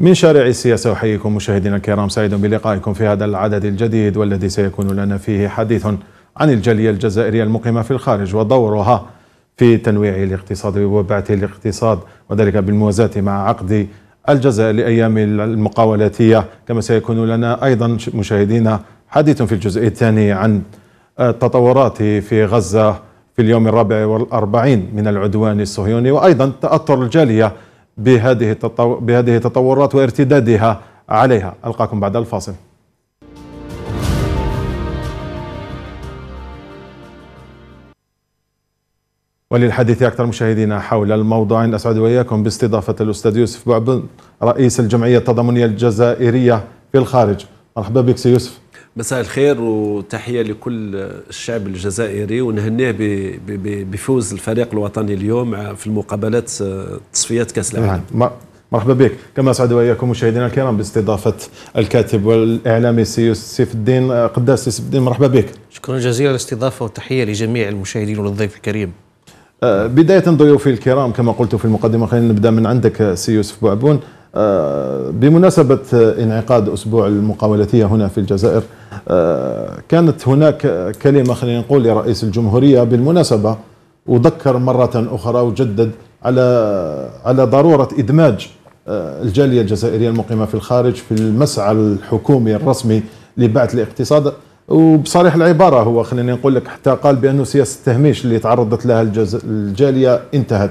من شارع السياسة أحييكم مشاهدينا الكرام سعيد بلقائكم في هذا العدد الجديد والذي سيكون لنا فيه حديث عن الجالية الجزائرية المقيمة في الخارج ودورها في تنويع الاقتصاد وبعث الاقتصاد وذلك بالموازاة مع عقد الجزائر لأيام المقاولاتية كما سيكون لنا أيضا مشاهدينا حديث في الجزء الثاني عن آه، التطورات في غزة في اليوم الرابع والأربعين من العدوان الصهيوني وأيضا تأثر الجالية بهذه بهذه التطورات وارتدادها عليها ألقاكم بعد الفاصل وللحديث أكثر مشاهدينا حول الموضوع أسعد وإياكم باستضافة الأستاذ يوسف بوعبن رئيس الجمعية التضامنية الجزائرية في الخارج مرحبا بك سي يوسف مساء الخير وتحية لكل الشعب الجزائري ونهنيه بفوز الفريق الوطني اليوم في المقابلات آه، تصفيات كأس العالم نعم. مرحبا بك كما اسعد واياكم مشاهدينا الكرام باستضافه الكاتب والاعلامي سيف الدين آه، قداس سيف الدين مرحبا بك شكرا جزيلا للاستضافه وتحيه لجميع المشاهدين وللضيف الكريم آه، بدايه ضيوفي الكرام كما قلت في المقدمه خلينا نبدا من عندك سي يوسف بوعبون آه، بمناسبة انعقاد أسبوع المقاولتية هنا في الجزائر آه، كانت هناك كلمة خلينا نقول لرئيس الجمهورية بالمناسبة وذكر مرة أخرى وجدد على على ضرورة إدماج آه، الجالية الجزائرية المقيمة في الخارج في المسعى الحكومي الرسمي لبعث الاقتصاد وبصريح العبارة هو خلينا نقول لك حتى قال بأنه سياسة التهميش اللي تعرضت لها الجالية انتهت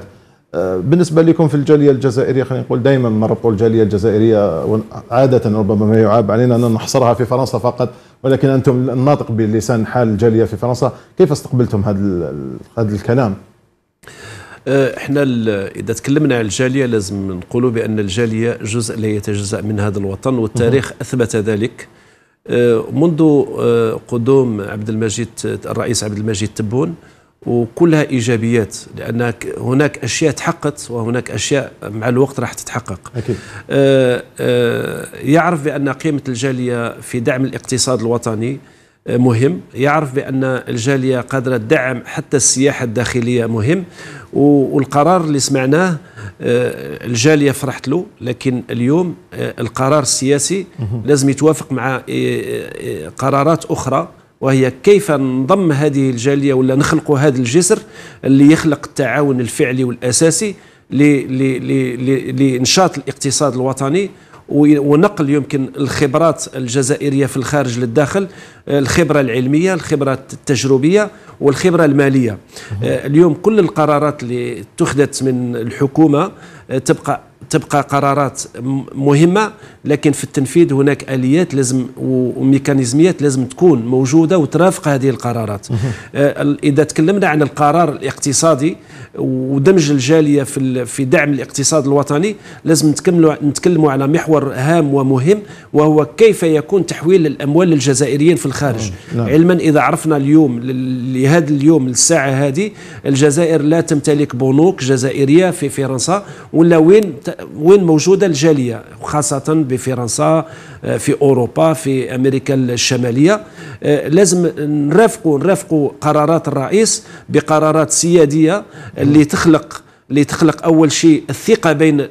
بالنسبه لكم في الجاليه الجزائريه خلينا نقول دائما ما ربطوا الجاليه الجزائريه عاده ربما ما يعاب علينا ان نحصرها في فرنسا فقط ولكن انتم الناطق بلسان حال الجاليه في فرنسا كيف استقبلتم هذا هذا الكلام أه، احنا اذا تكلمنا عن الجاليه لازم نقولوا بان الجاليه جزء لا يتجزا من هذا الوطن والتاريخ اثبت ذلك أه، منذ أه، قدوم عبد المجيد الرئيس عبد المجيد تبون وكلها ايجابيات لان هناك اشياء تحققت وهناك اشياء مع الوقت راح تتحقق أكيد. آآ آه، آآ آه، يعرف بان قيمه الجاليه في دعم الاقتصاد الوطني آه، مهم يعرف بأن الجالية قادرة تدعم حتى السياحة الداخلية مهم والقرار اللي سمعناه الجالية فرحت له لكن اليوم القرار السياسي لازم يتوافق مع قرارات أخرى وهي كيف نضم هذه الجاليه ولا نخلق هذا الجسر اللي يخلق التعاون الفعلي والاساسي لانشاط الاقتصاد الوطني ونقل يمكن الخبرات الجزائريه في الخارج للداخل الخبره العلميه الخبره التجربيه والخبره الماليه اليوم كل القرارات اللي اتخذت من الحكومه آه، تبقى تبقى قرارات مهمه لكن في التنفيذ هناك اليات لازم وميكانيزميات لازم تكون موجوده وترافق هذه القرارات آه، اذا تكلمنا عن القرار الاقتصادي ودمج الجاليه في في دعم الاقتصاد الوطني لازم نتكلموا نتكلموا على محور هام ومهم وهو كيف يكون تحويل الاموال للجزائريين في الخارج نعم. نعم. علما اذا عرفنا اليوم لهذا اليوم الساعه هذه الجزائر لا تمتلك بنوك جزائريه في فرنسا ولا وين وين موجوده الجاليه خاصه بفرنسا آه، في اوروبا في امريكا الشماليه آه، لازم نرافقوا نرافقوا قرارات الرئيس بقرارات سياديه اللي تخلق اللي تخلق اول شيء الثقه بين آه،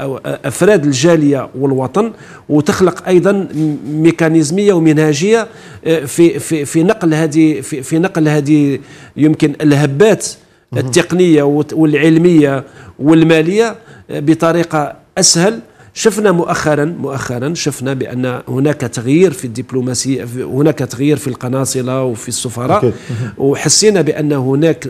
آه، افراد الجاليه والوطن وتخلق ايضا ميكانيزميه ومنهجيه في في في نقل هذه في, في نقل هذه يمكن الهبات التقنيه والعلميه والماليه بطريقه اسهل شفنا مؤخرا مؤخرا شفنا بان هناك تغيير في الدبلوماسيه هناك تغيير في القناصله وفي السفراء وحسينا بان هناك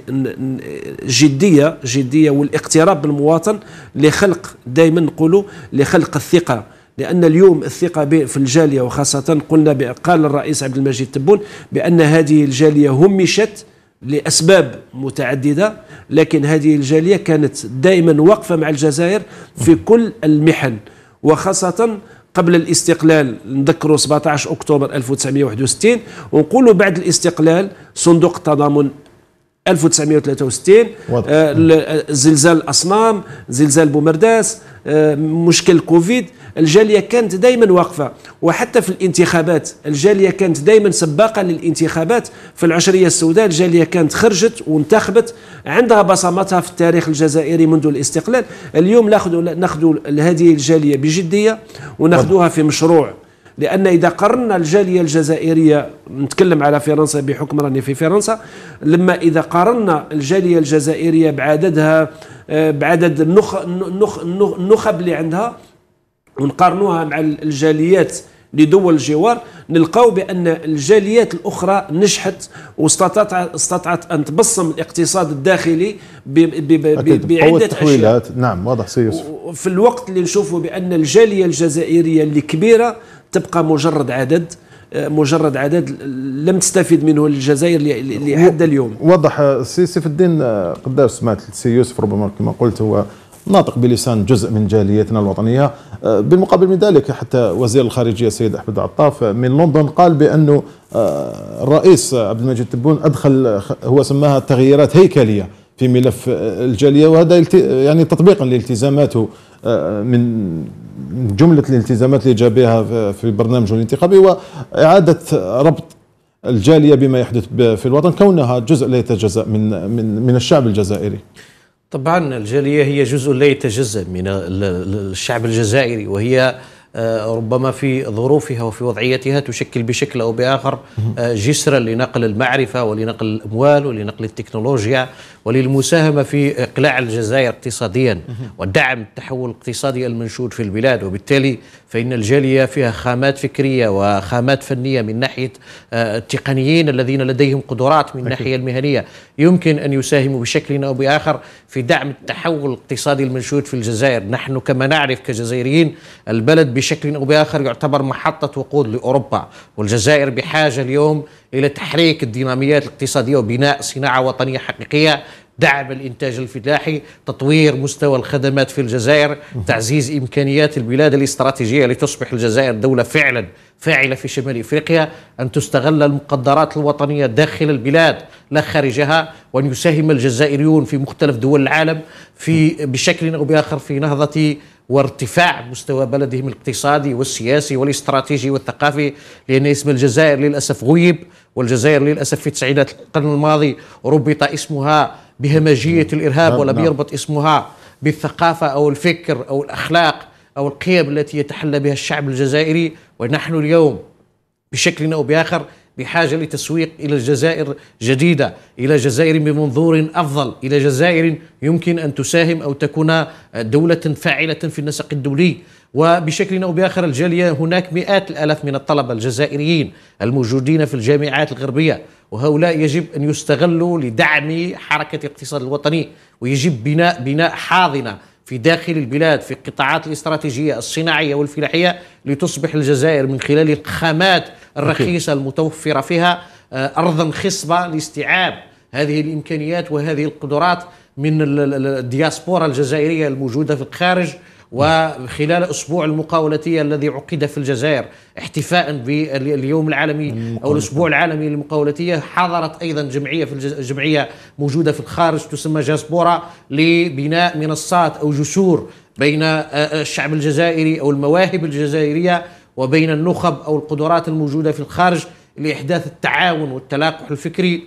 جديه جديه والاقتراب بالمواطن لخلق دائما نقولوا لخلق الثقه لان اليوم الثقه في الجاليه وخاصه قلنا قال الرئيس عبد المجيد تبون بان هذه الجاليه همشت لأسباب متعددة لكن هذه الجالية كانت دائما واقفة مع الجزائر في كل المحن وخاصة قبل الاستقلال نذكروا 17 أكتوبر 1961 ونقولوا بعد الاستقلال صندوق التضامن 1963 آه،, آه زلزال الأصنام زلزال بومرداس آه مشكل كوفيد الجالية كانت دائما واقفة وحتى في الانتخابات الجالية كانت دائما سباقة للانتخابات في العشرية السوداء الجالية كانت خرجت وانتخبت عندها بصمتها في التاريخ الجزائري منذ الاستقلال اليوم ناخذ ناخذ هذه الجالية بجدية وناخذوها في مشروع لان اذا قرنا الجاليه الجزائريه نتكلم على فرنسا بحكم راني في فرنسا لما اذا قارنا الجاليه الجزائريه بعددها آه، بعدد النخب اللي عندها ونقارنوها مع الجاليات لدول الجوار نلقاو بان الجاليات الاخرى نجحت واستطاعت استطاعت ان تبصم الاقتصاد الداخلي بعده تحويلات نعم واضح سي يوسف في الوقت اللي نشوفوا بان الجاليه الجزائريه اللي كبيره تبقى مجرد عدد آه، مجرد عدد لم تستفيد منه الجزائر لحد اليوم وضح آه، سي سيف الدين آه، قداش سمعت السي يوسف ربما كما قلت هو ناطق بلسان جزء من جاليتنا الوطنية آه، بالمقابل من ذلك حتى وزير الخارجية السيد أحمد عطاف آه، من لندن قال بأنه آه، الرئيس عبد المجيد تبون أدخل هو سماها تغييرات هيكلية في ملف الجالية وهذا يعني تطبيقا لالتزاماته من جملة الالتزامات اللي جابها في برنامجه الانتخابي وإعادة ربط الجاليه بما يحدث في الوطن كونها جزء لا يتجزا من من من الشعب الجزائري. طبعا الجاليه هي جزء لا يتجزا من الشعب الجزائري وهي آه، ربما في ظروفها وفي وضعيتها تشكل بشكل أو بآخر آه، جسرا لنقل المعرفة ولنقل الأموال ولنقل التكنولوجيا وللمساهمة في إقلاع الجزائر اقتصاديا ودعم التحول الاقتصادي المنشود في البلاد وبالتالي فإن الجالية فيها خامات فكرية وخامات فنية من ناحية آه، التقنيين الذين لديهم قدرات من الناحية المهنية يمكن أن يساهموا بشكل أو بآخر في دعم التحول الاقتصادي المنشود في الجزائر نحن كما نعرف كجزائريين البلد بشكل أو بآخر يعتبر محطة وقود لأوروبا والجزائر بحاجة اليوم إلى تحريك الديناميات الاقتصادية وبناء صناعة وطنية حقيقية دعم الإنتاج الفلاحي تطوير مستوى الخدمات في الجزائر تعزيز إمكانيات البلاد الاستراتيجية لتصبح الجزائر دولة فعلا فاعلة في شمال إفريقيا أن تستغل المقدرات الوطنية داخل البلاد لا خارجها وأن يساهم الجزائريون في مختلف دول العالم في بشكل أو بآخر في نهضة وارتفاع مستوى بلدهم الاقتصادي والسياسي والاستراتيجي والثقافي لأن اسم الجزائر للأسف غيب والجزائر للأسف في تسعينات القرن الماضي ربط اسمها بهمجية نعم، نعم، الإرهاب نعم، ولا بيربط اسمها بالثقافة أو الفكر أو الأخلاق أو القيم التي يتحلى بها الشعب الجزائري ونحن اليوم بشكل أو بآخر بحاجة لتسويق إلى الجزائر جديدة إلى جزائر بمنظور أفضل إلى جزائر يمكن أن تساهم أو تكون دولة فاعلة في النسق الدولي وبشكل أو بآخر الجالية هناك مئات الآلاف من الطلبة الجزائريين الموجودين في الجامعات الغربية وهؤلاء يجب أن يستغلوا لدعم حركة الاقتصاد الوطني ويجب بناء بناء حاضنة في داخل البلاد في القطاعات الاستراتيجية الصناعية والفلاحية لتصبح الجزائر من خلال الخامات الرخيصة المتوفرة فيها آه، أرضا خصبة لاستيعاب هذه الإمكانيات وهذه القدرات من الدياسبورا الجزائرية الموجودة في الخارج وخلال أسبوع المقاولتية الذي عقد في الجزائر احتفاء باليوم العالمي أو الأسبوع العالمي للمقاولتية حضرت أيضا جمعية في الجز... جمعية موجودة في الخارج تسمى جاسبورا لبناء منصات أو جسور بين الشعب الجزائري أو المواهب الجزائرية وبين النخب أو القدرات الموجودة في الخارج لإحداث التعاون والتلاقح الفكري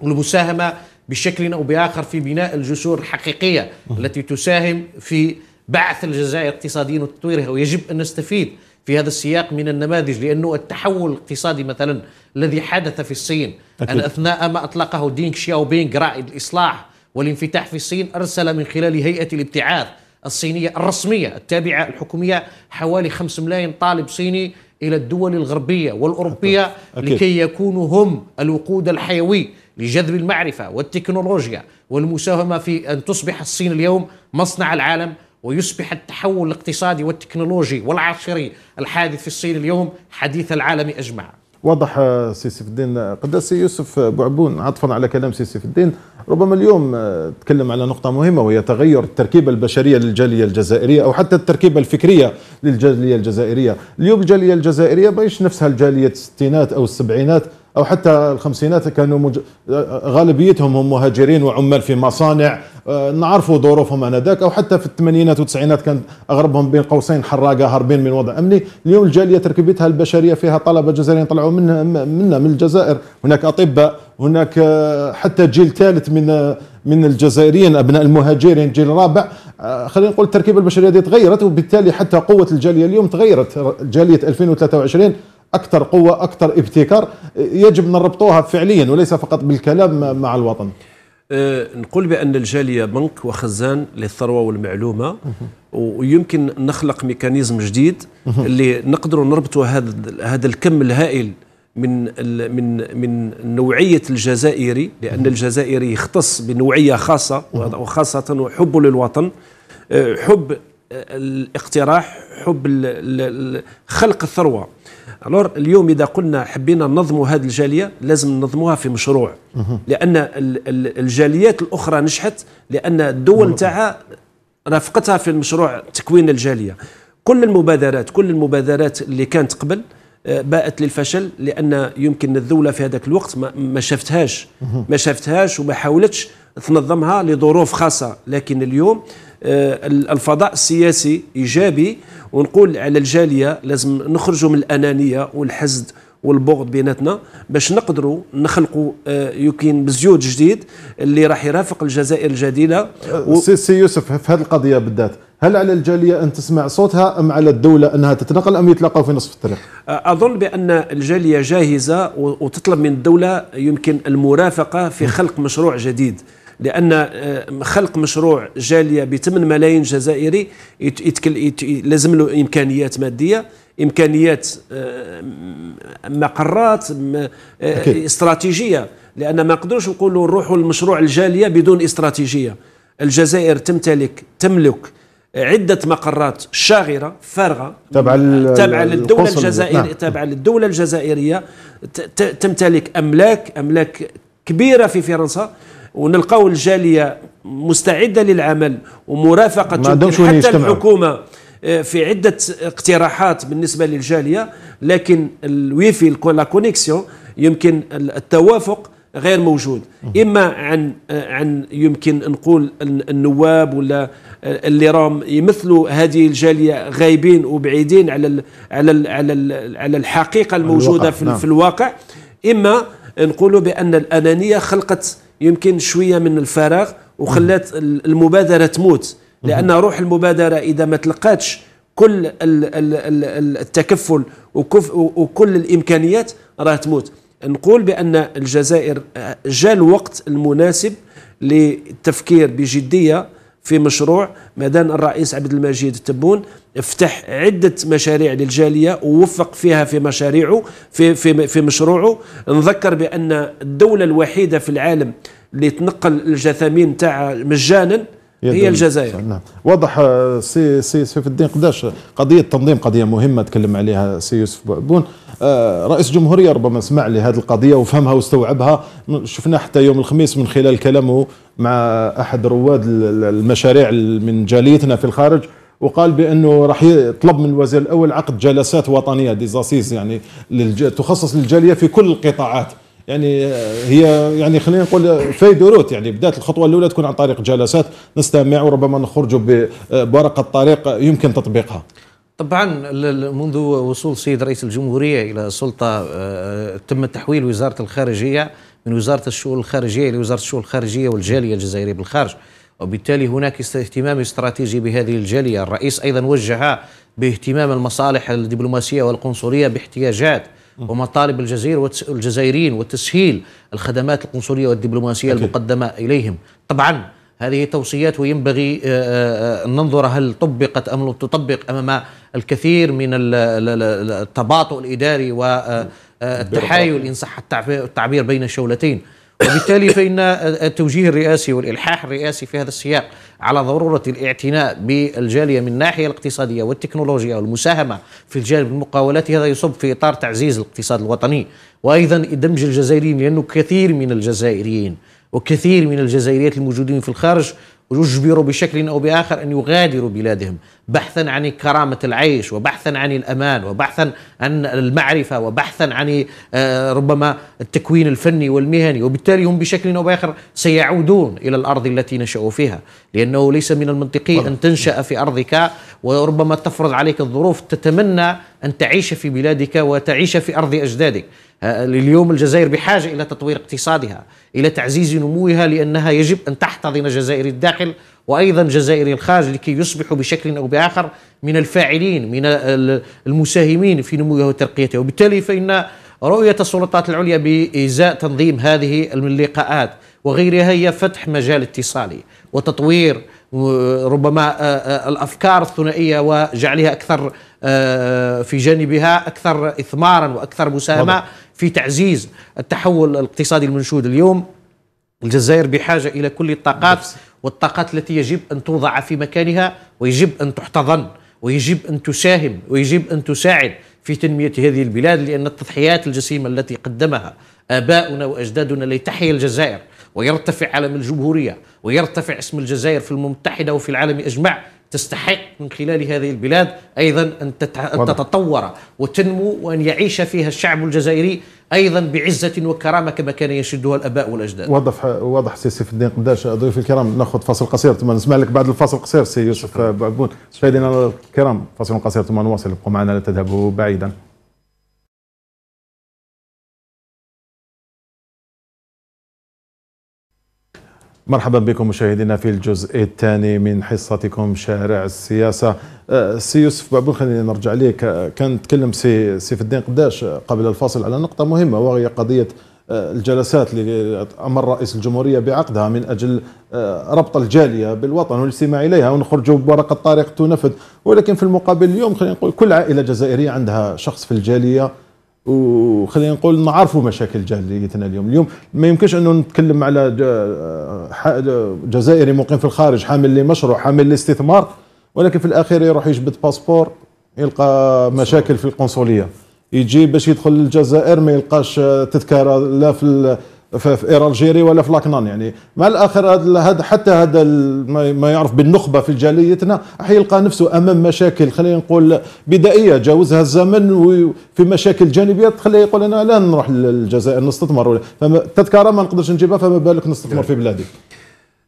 والمساهمة بشكل أو بآخر في بناء الجسور الحقيقية التي تساهم في بعث الجزائر اقتصاديا وتطويرها ويجب أن نستفيد في هذا السياق من النماذج لأنه التحول الاقتصادي مثلا الذي حدث في الصين أكيد. أن أثناء ما أطلقه دينغ شياوبينغ رائد الإصلاح والانفتاح في الصين أرسل من خلال هيئة الابتعاث الصينية الرسمية التابعة الحكومية حوالي 5 ملايين طالب صيني إلى الدول الغربية والأوروبية أكيد. لكي يكونوا هم الوقود الحيوي لجذب المعرفة والتكنولوجيا والمساهمة في أن تصبح الصين اليوم مصنع العالم ويصبح التحول الاقتصادي والتكنولوجي والعصري الحادث في الصين اليوم حديث العالم اجمع. وضح آه، سي سيف الدين آه، قداسي يوسف آه، بوعبون عطفا على كلام سي سيف الدين ربما اليوم تكلم على نقطة مهمة وهي تغير التركيبة البشرية للجالية الجزائرية أو حتى التركيبة الفكرية للجالية الجزائرية اليوم الجالية الجزائرية ماهيش نفسها الجالية الستينات أو السبعينات أو حتى الخمسينات كانوا مج... غالبيتهم هم مهاجرين وعمال في مصانع آه، نعرفوا ظروفهم انذاك او حتى في الثمانينات والتسعينات كان اغربهم بين قوسين حراقه هاربين من وضع امني اليوم الجاليه تركيبتها البشريه فيها طلبه جزائريين طلعوا من منا من الجزائر هناك اطباء هناك آه، حتى جيل ثالث من آه، من الجزائريين ابناء المهاجرين جيل رابع خلينا نقول التركيبه البشريه دي تغيرت وبالتالي حتى قوه الجاليه اليوم تغيرت جاليه 2023 اكثر قوه اكثر ابتكار يجب نربطوها فعليا وليس فقط بالكلام مع الوطن آه، نقول بان الجاليه بنك وخزان للثروه والمعلومه ويمكن نخلق ميكانيزم جديد اللي نقدروا نربطوا هذا هذا الكم الهائل من من من نوعيه الجزائري لان الجزائري يختص بنوعيه خاصه وخاصه حبه للوطن آه، حب آه، الاقتراح حب خلق الثروه الور اليوم اذا قلنا حبينا ننظموا هذه الجاليه لازم ننظموها في مشروع لان الجاليات الاخرى نجحت لان الدول نتاعها رافقتها في المشروع تكوين الجاليه كل المبادرات كل المبادرات اللي كانت قبل آه، باءت للفشل لان يمكن الدوله في هذاك الوقت ما شافتهاش ما شافتهاش وما حاولتش تنظمها لظروف خاصة لكن اليوم آه، الفضاء السياسي إيجابي ونقول على الجالية لازم نخرجوا من الأنانية والحزد والبغض بيناتنا باش نقدروا نخلقوا آه، يمكن بزيود جديد اللي راح يرافق الجزائر الجديده و... سي, سي يوسف في هذه القضيه بالذات هل على الجاليه ان تسمع صوتها ام على الدوله انها تتنقل ام يتلاقوا في نصف الطريق؟ آه، اظن بان الجاليه جاهزه وتطلب من الدوله يمكن المرافقه في خلق مشروع جديد لان آه، خلق مشروع جاليه ب 8 ملايين جزائري لازم له امكانيات ماديه امكانيات آه، مقرات آه، استراتيجيه لان ما نقدروش نقولوا نروحوا لمشروع الجاليه بدون استراتيجيه الجزائر تمتلك تملك عدة مقرات شاغرة فارغة تابعة تابعة للدولة الجزائرية نعم. تابعة للدولة الجزائرية تمتلك أملاك أملاك كبيرة في فرنسا ونلقاو الجاليه مستعده للعمل ومرافقه حتى الحكومه آه، في عده اقتراحات بالنسبه للجاليه لكن الويفي لا كونيكسيون يمكن التوافق غير موجود اما عن آه، عن يمكن نقول النواب ولا آه، اللي راهم يمثلوا هذه الجاليه غايبين وبعيدين على الـ على الـ على, الـ على الحقيقه الموجوده الواقع. في, نعم. في الواقع اما نقولوا بان الانانيه خلقت يمكن شويه من الفراغ وخلات المبادره تموت لان روح المبادره اذا ما تلقاتش كل التكفل وكل الامكانيات راه تموت نقول بان الجزائر آه، جاء الوقت المناسب للتفكير بجديه في مشروع مدان الرئيس عبد المجيد التبون فتح عدة مشاريع للجالية ووفق فيها في مشاريعه في, في, في مشروعه نذكر بأن الدولة الوحيدة في العالم اللي تنقل الجثامين تاع مجانا هي الجزائر نعم واضح آه، سي سي سيف الدين قداش قضيه التنظيم قضيه مهمه تكلم عليها سي يوسف بون آه، رئيس الجمهوريه ربما سمع لهذه القضيه وفهمها واستوعبها شفنا حتى يوم الخميس من خلال كلامه مع احد رواد المشاريع من جاليتنا في الخارج وقال بانه راح يطلب من الوزير الاول عقد جلسات وطنيه ديزاسيس يعني تخصص للجاليه في كل القطاعات يعني آه، هي يعني خلينا نقول آه، في دروت يعني بدات الخطوه الاولى تكون عن طريق جلسات نستمع وربما نخرج آه، بورقه طريق يمكن تطبيقها طبعا منذ وصول السيد رئيس الجمهوريه الى السلطه تم تحويل وزاره الخارجيه من وزاره الشؤون الخارجيه الى وزاره الشؤون الخارجيه والجاليه الجزائريه بالخارج وبالتالي هناك اهتمام استراتيجي بهذه الجاليه الرئيس ايضا وجه باهتمام المصالح الدبلوماسيه والقنصليه باحتياجات ومطالب الجزائر الجزائريين وتسهيل الخدمات القنصليه والدبلوماسيه أكيد. المقدمه اليهم طبعا هذه توصيات وينبغي آه، آه، أن ننظر هل طبقت أم لم تطبق أمام الكثير من التباطؤ الإداري والتحايل آه، إن صح التعبير بين الشولتين وبالتالي فإن التوجيه الرئاسي والإلحاح الرئاسي في هذا السياق على ضرورة الاعتناء بالجالية من الناحية الاقتصادية والتكنولوجيا والمساهمة في الجانب المقاولاتي هذا يصب في إطار تعزيز الاقتصاد الوطني وأيضا دمج الجزائريين لأنه كثير من الجزائريين وكثير من الجزائريات الموجودين في الخارج ويجبروا بشكل أو بآخر أن يغادروا بلادهم بحثا عن كرامة العيش وبحثا عن الأمان وبحثا عن المعرفة وبحثا عن آه، ربما التكوين الفني والمهني وبالتالي هم بشكل أو بآخر سيعودون إلى الأرض التي نشأوا فيها لأنه ليس من المنطقي أن تنشأ في أرضك وربما تفرض عليك الظروف تتمنى أن تعيش في بلادك وتعيش في أرض أجدادك اليوم آه، الجزائر بحاجة إلى تطوير اقتصادها إلى تعزيز نموها لأنها يجب أن تحتضن جزائري الداخل وأيضا جزائري الخارج لكي يصبحوا بشكل أو بآخر من الفاعلين من المساهمين في نموها وترقيتها وبالتالي فإن رؤية السلطات العليا بإزاء تنظيم هذه اللقاءات وغيرها هي فتح مجال اتصالي وتطوير ربما آه، آه، الافكار الثنائيه وجعلها اكثر في جانبها اكثر اثمارا واكثر مساهمه في تعزيز التحول الاقتصادي المنشود اليوم الجزائر بحاجة إلى كل الطاقات والطاقات التي يجب أن توضع في مكانها ويجب أن تحتضن ويجب أن تساهم ويجب أن تساعد في تنمية هذه البلاد لأن التضحيات الجسيمة التي قدمها آباؤنا وأجدادنا لتحيا الجزائر ويرتفع علم الجمهورية ويرتفع اسم الجزائر في المتحدة وفي العالم أجمع تستحق من خلال هذه البلاد ايضا ان أن تتطور وتنمو وان يعيش فيها الشعب الجزائري ايضا بعزه وكرامه كما كان يشدها الاباء والاجداد. واضح واضح سي سيف الدين قداش ضيوفي الكرام ناخذ فاصل قصير ثم نسمع لك بعد الفاصل القصير سي يوسف بعبون مشاهدينا الكرام فاصل قصير ثم نواصل ابقوا معنا لا تذهبوا بعيدا. مرحبا بكم مشاهدينا في الجزء الثاني من حصتكم شارع السياسة أه، سي يوسف بابو خلينا نرجع ليك أه، كان تكلم سي سيف الدين قداش قبل الفاصل على نقطة مهمة وهي قضية أه، الجلسات اللي امر رئيس الجمهوريه بعقدها من اجل ربط الجاليه بالوطن والاستماع اليها ونخرجوا بورقه طارق تنفذ ولكن في المقابل اليوم خلينا نقول كل عائله جزائريه عندها شخص في الجاليه وخلينا نقول نعرفوا مشاكل جاليتنا اليوم اليوم ما يمكنش انه نتكلم على جزائري مقيم في الخارج حامل لمشروع حامل لاستثمار ولكن في الاخير يروح يجبد باسبور يلقى مشاكل في القنصليه يجي باش يدخل للجزائر ما يلقاش تذكره لا في في اير الجيري ولا في لاكنان يعني مع الاخر هذا حتى هذا ما يعرف بالنخبه في جاليتنا احيانا يلقى نفسه امام مشاكل خلينا نقول بدائيه جاوزها الزمن وفي مشاكل جانبيه تخليه يقول انا لا نروح للجزائر نستثمر ولا ما نقدرش نجيبها فما بالك نستثمر في بلادي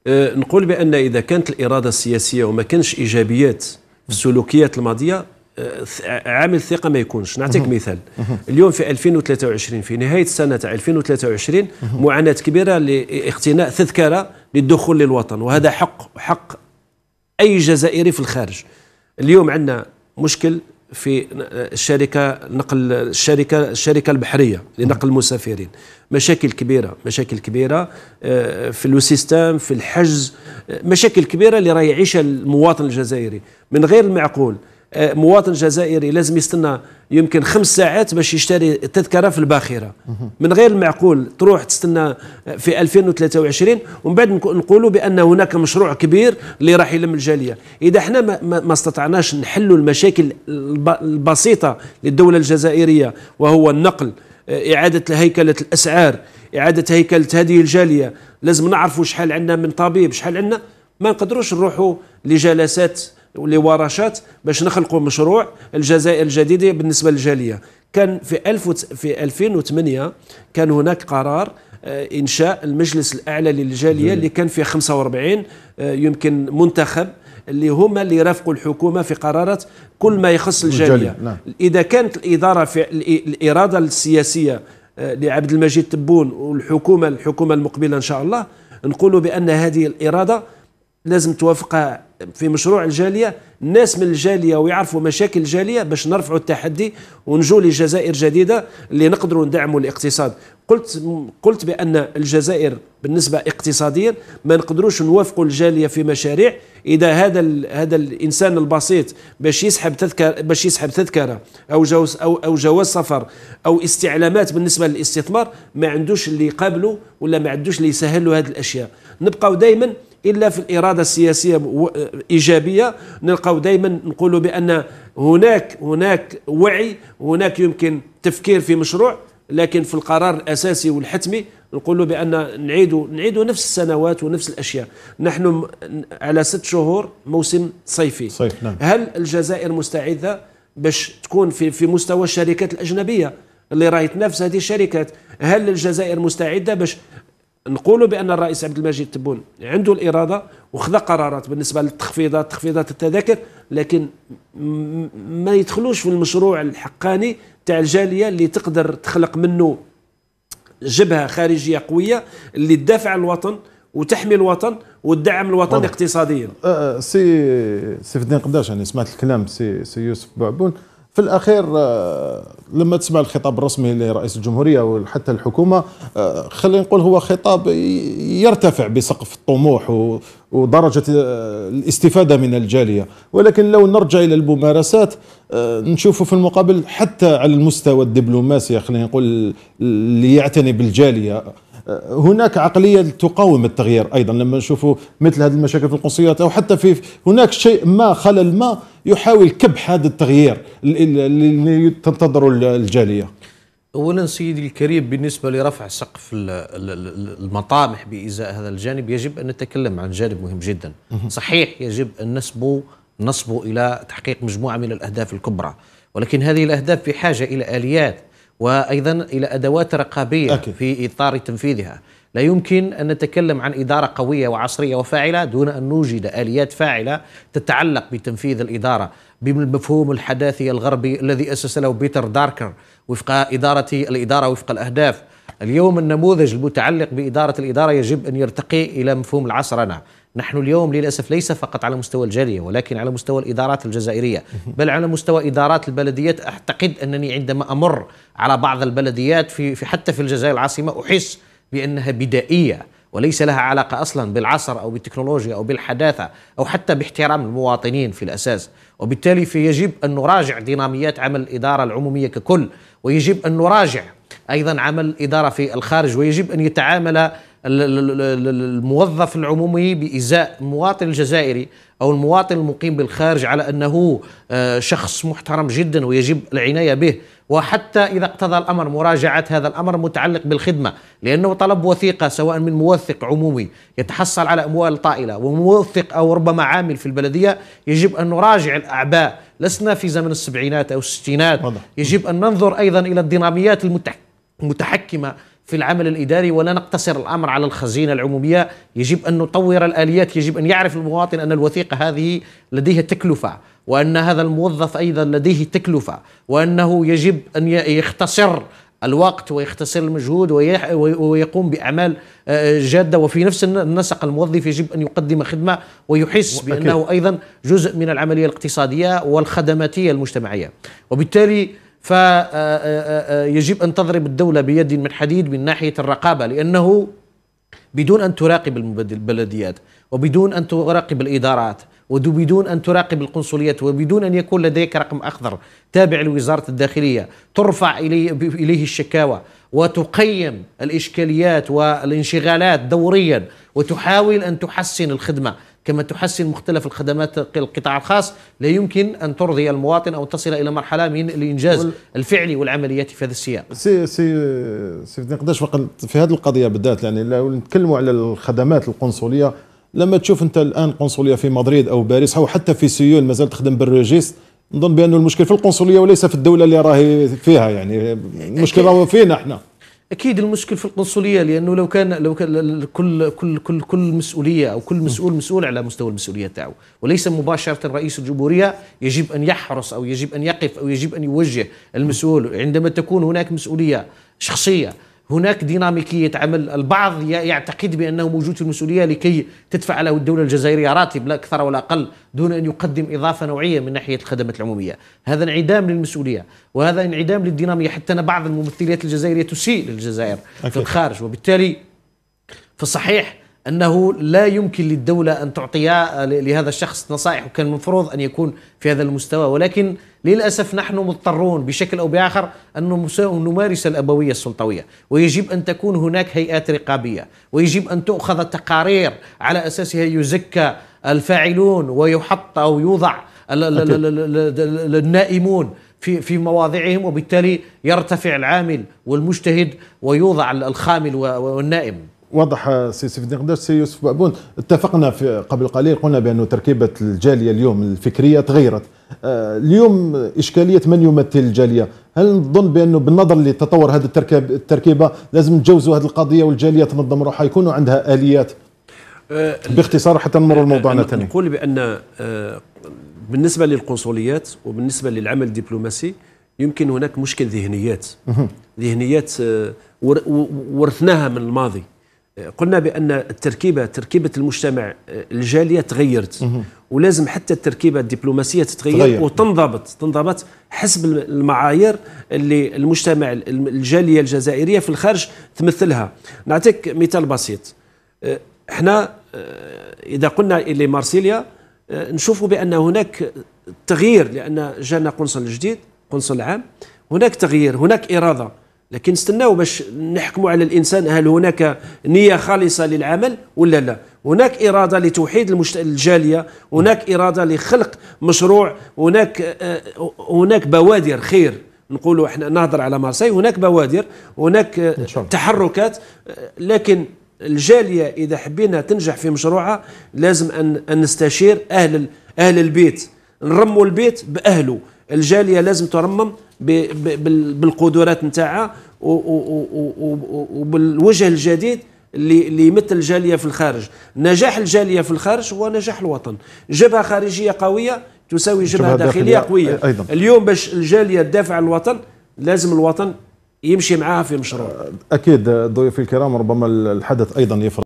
أه، نقول بان اذا كانت الاراده السياسيه وما كانش ايجابيات في السلوكيات الماضيه آه، عامل ثقه ما يكونش نعطيك مثال اليوم في 2023 في نهايه السنه تاع 2023 معاناه كبيره لاقتناء تذكره للدخول للوطن وهذا حق حق اي جزائري في الخارج اليوم عندنا مشكل في الشركه نقل الشركه الشركه البحريه لنقل المسافرين مشاكل كبيره مشاكل كبيره آه، في لو في الحجز آه، مشاكل كبيره اللي راه يعيشها المواطن الجزائري من غير المعقول آه، مواطن جزائري لازم يستنى يمكن خمس ساعات باش يشتري تذكره في الباخره من غير المعقول تروح تستنى آه، في 2023 ومن بعد نقولوا بان هناك مشروع كبير اللي راح يلم الجاليه اذا احنا ما, ما استطعناش نحلوا المشاكل البسيطه للدوله الجزائريه وهو النقل آه، اعاده هيكله الاسعار اعاده هيكله هذه الجاليه لازم نعرفوا شحال عندنا من طبيب شحال عندنا ما نقدروش نروحوا لجلسات لورشات باش نخلقوا مشروع الجزائر الجديده بالنسبه للجاليه كان في ألف في 2008 كان هناك قرار آه، انشاء المجلس الاعلى للجاليه اللي كان فيه 45 آه، يمكن منتخب اللي هما اللي رافقوا الحكومه في قرارات كل ما يخص الجاليه نعم. اذا كانت الاداره في الاراده السياسيه آه، لعبد المجيد تبون والحكومه الحكومه المقبله ان شاء الله نقولوا بان هذه الاراده لازم توافق في مشروع الجاليه الناس من الجاليه ويعرفوا مشاكل الجاليه باش نرفعوا التحدي ونجوا لجزائر جديده اللي نقدروا ندعموا الاقتصاد قلت قلت بان الجزائر بالنسبه اقتصاديا ما نقدروش نوافقوا الجاليه في مشاريع اذا هذا هذا الانسان البسيط باش يسحب تذكره باش يسحب تذكره او جواز او او جواز سفر او استعلامات بالنسبه للاستثمار ما عندوش اللي يقابله ولا ما عندوش اللي يسهل له هذه الاشياء نبقاو دائما الا في الاراده السياسيه ايجابيه نلقاو دائما نقولوا بان هناك هناك وعي هناك يمكن تفكير في مشروع لكن في القرار الاساسي والحتمي نقولوا بان نعيدوا نعيدوا نفس السنوات ونفس الاشياء نحن على ست شهور موسم صيفي صيف نعم. هل الجزائر مستعده باش تكون في في مستوى الشركات الاجنبيه اللي راهي تنافس هذه الشركات هل الجزائر مستعده باش نقولوا بان الرئيس عبد المجيد تبون عنده الاراده وخذا قرارات بالنسبه للتخفيضات تخفيضات التذاكر لكن ما يدخلوش في المشروع الحقاني تاع الجاليه اللي تقدر تخلق منه جبهه خارجيه قويه اللي تدافع الوطن وتحمي الوطن وتدعم الوطن اقتصاديا. أه،, أه سي سي فدين قداش يعني سمعت الكلام سي سي يوسف بعبون في الاخير آه، لما تسمع الخطاب الرسمي لرئيس الجمهوريه وحتى الحكومه آه، خلينا نقول هو خطاب يرتفع بسقف الطموح ودرجه آه، الاستفاده من الجاليه ولكن لو نرجع الى الممارسات نشوف في المقابل حتى على المستوى الدبلوماسي خلينا نقول اللي يعتني بالجاليه هناك عقليه تقاوم التغيير ايضا لما نشوفوا مثل هذه المشاكل في القنصليات او حتى في هناك شيء ما خلل ما يحاول كبح هذا التغيير اللي تنتظره الجاليه اولا سيدي الكريم بالنسبه لرفع سقف المطامح بازاء هذا الجانب يجب ان نتكلم عن جانب مهم جدا صحيح يجب ان نسبو نصبوا الى تحقيق مجموعه من الاهداف الكبرى ولكن هذه الاهداف في حاجة الى اليات وايضا الى ادوات رقابيه أكيد. في اطار تنفيذها لا يمكن ان نتكلم عن اداره قويه وعصريه وفاعله دون ان نوجد اليات فاعله تتعلق بتنفيذ الاداره بالمفهوم الحداثي الغربي الذي اسس له بيتر داركر وفق اداره الاداره وفق الاهداف اليوم النموذج المتعلق باداره الاداره يجب ان يرتقي الى مفهوم العصرنه نحن اليوم للاسف ليس فقط على مستوى الجاليه ولكن على مستوى الادارات الجزائريه بل على مستوى ادارات البلديات اعتقد انني عندما امر على بعض البلديات في, في حتى في الجزائر العاصمه احس بانها بدائيه وليس لها علاقه اصلا بالعصر او بالتكنولوجيا او بالحداثه او حتى باحترام المواطنين في الاساس وبالتالي فيجب ان نراجع ديناميات عمل الاداره العموميه ككل ويجب ان نراجع ايضا عمل الاداره في الخارج ويجب ان يتعامل الموظف العمومي بإزاء المواطن الجزائري أو المواطن المقيم بالخارج على أنه آه، شخص محترم جدا ويجب العناية به وحتى إذا اقتضى الأمر مراجعة هذا الأمر متعلق بالخدمة لأنه طلب وثيقة سواء من موثق عمومي يتحصل على أموال طائلة وموثق أو ربما عامل في البلدية يجب أن نراجع الأعباء لسنا في زمن السبعينات أو الستينات يجب أن ننظر أيضا إلى الديناميات المتحكمة في العمل الاداري ولا نقتصر الامر على الخزينه العموميه، يجب ان نطور الاليات، يجب ان يعرف المواطن ان الوثيقه هذه لديها تكلفه، وان هذا الموظف ايضا لديه تكلفه، وانه يجب ان يختصر الوقت ويختصر المجهود ويقوم باعمال آه، جاده وفي نفس النسق الموظف يجب ان يقدم خدمه ويحس بانه ايضا جزء من العمليه الاقتصاديه والخدماتيه المجتمعيه، وبالتالي فيجب آه، آه، آه، أن تضرب الدولة بيد من حديد من ناحية الرقابة لأنه بدون أن تراقب البلديات وبدون أن تراقب الإدارات وبدون أن تراقب القنصليات وبدون أن يكون لديك رقم أخضر تابع لوزارة الداخلية ترفع إليه, إليه الشكاوى وتقيم الإشكاليات والانشغالات دوريا وتحاول أن تحسن الخدمة كما تحسن مختلف الخدمات القطاع الخاص لا يمكن أن ترضي المواطن أو تصل إلى مرحلة من الإنجاز وال... الفعلي والعمليات في هذا السياق سي سي سي نقدرش في هذه القضية بالذات يعني لو نتكلموا على الخدمات القنصلية لما تشوف أنت الآن قنصلية في مدريد أو باريس أو حتى في سيول مازال تخدم بالريجيست نظن بأنه المشكل في القنصلية وليس في الدولة اللي راهي فيها يعني المشكلة فينا احنا اكيد المشكل في القنصليه لانه لو كان لو كان كل كل كل كل مسؤوليه او كل مسؤول مسؤول على مستوى المسؤوليه تاعو وليس مباشره رئيس الجمهوريه يجب ان يحرص او يجب ان يقف او يجب ان يوجه المسؤول عندما تكون هناك مسؤوليه شخصيه هناك ديناميكية عمل البعض يعتقد بأنه موجود في المسؤولية لكي تدفع له الدولة الجزائرية راتب لا أكثر ولا أقل دون أن يقدم إضافة نوعية من ناحية الخدمات العمومية هذا انعدام للمسؤولية وهذا انعدام للدينامية حتى أن بعض الممثلات الجزائرية تسيء للجزائر أكيد. في الخارج وبالتالي فصحيح انه لا يمكن للدوله ان تعطي آه، لهذا الشخص نصائح وكان المفروض ان يكون في هذا المستوى ولكن للاسف نحن مضطرون بشكل او باخر ان نمارس الابويه السلطويه ويجب ان تكون هناك هيئات رقابيه ويجب ان تؤخذ تقارير على اساسها يزكى الفاعلون ويحط او يوضع النائمون في في مواضعهم وبالتالي يرتفع العامل والمجتهد ويوضع الخامل والنائم وضح سي سيف الدين قداش سي يوسف بابون اتفقنا في قبل قليل قلنا بأن تركيبة الجالية اليوم الفكرية تغيرت آه، اليوم إشكالية من يمثل الجالية هل نظن بأنه بالنظر لتطور هذه التركيبة لازم نتجاوزوا هذه القضية والجالية تنظم روحها يكونوا عندها آليات آه، باختصار حتى نمر الموضوع ثاني نقول بأن آه، بالنسبة للقنصليات وبالنسبة للعمل الدبلوماسي يمكن هناك مشكل ذهنيات ذهنيات ورثناها من الماضي قلنا بان التركيبه تركيبه المجتمع آه، الجاليه تغيرت ولازم حتى التركيبه الدبلوماسيه تتغير تغير. وتنضبط تنضبط حسب المعايير اللي المجتمع الجاليه الجزائريه في الخارج تمثلها نعطيك مثال بسيط آه، احنا آه، اذا قلنا الى مارسيليا نشوف بان هناك تغيير لان جانا قنصل جديد قنصل عام هناك تغيير هناك اراده لكن استناو باش نحكموا على الانسان هل هناك نيه خالصه للعمل ولا لا هناك اراده لتوحيد المشت... الجاليه هناك اراده لخلق مشروع هناك آه، هناك بوادر خير نقولوا احنا نهضر على مارسي هناك بوادر هناك آه، تحركات آه، لكن الجاليه اذا حبينا تنجح في مشروعها لازم ان نستشير اهل اهل البيت نرموا البيت باهله الجاليه لازم ترمم بالقدرات نتاعها وبالوجه الجديد اللي يمثل الجاليه في الخارج نجاح الجاليه في الخارج هو نجاح الوطن جبهه خارجيه قويه تساوي جبهه داخليه قويه أيضا. اليوم باش الجاليه تدافع عن الوطن لازم الوطن يمشي معاها في مشروع اكيد ضيوفي الكرام ربما الحدث ايضا يفرق